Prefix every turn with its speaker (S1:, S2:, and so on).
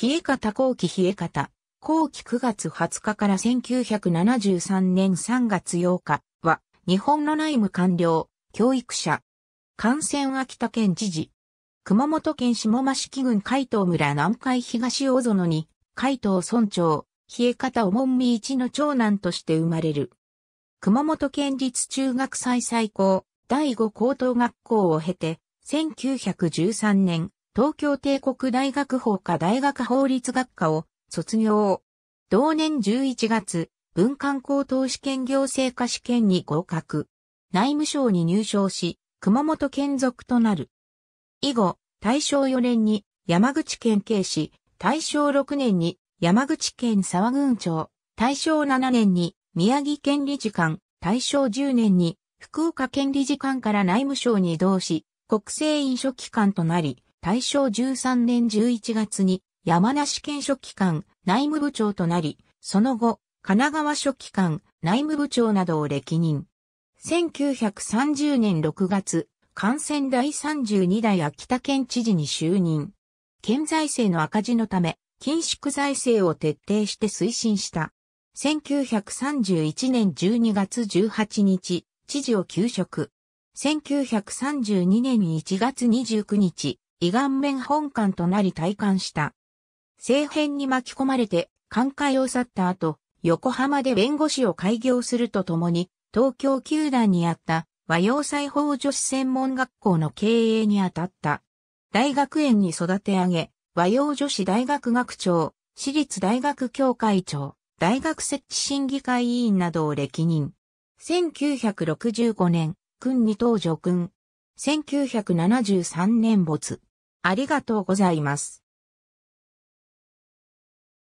S1: 冷え方後期冷え方、後期9月20日から1973年3月8日は、日本の内務官僚、教育者、感染秋田県知事、熊本県下益郡海東村南海東大園に、海東村長、冷え方おもんみ一の長男として生まれる。熊本県立中学最最高第5高等学校を経て、1913年、東京帝国大学法科大学法律学科を卒業。同年11月、文官高等試験行政科試験に合格。内務省に入省し、熊本県属となる。以後、大正4年に山口県警視、大正6年に山口県沢郡町、大正7年に宮城県理事官、大正10年に福岡県理事官から内務省に移動し、国政飲書機関となり、大正13年11月に山梨県書記官内務部長となり、その後、神奈川書記官内務部長などを歴任。1930年6月、感染第32代秋田県知事に就任。県財政の赤字のため、緊縮財政を徹底して推進した。1931年12月18日、知事を休職。1932年1月29日、胃顔面本館となり退官した。政変に巻き込まれて、官会を去った後、横浜で弁護士を開業するとともに、東京球団にあった和洋裁法女子専門学校の経営に当たった。大学園に育て上げ、和洋女子大学学長、私立大学協会長、大学設置審議会委員などを歴任。1965年、君に当助君。1973年没。ありがとうございます。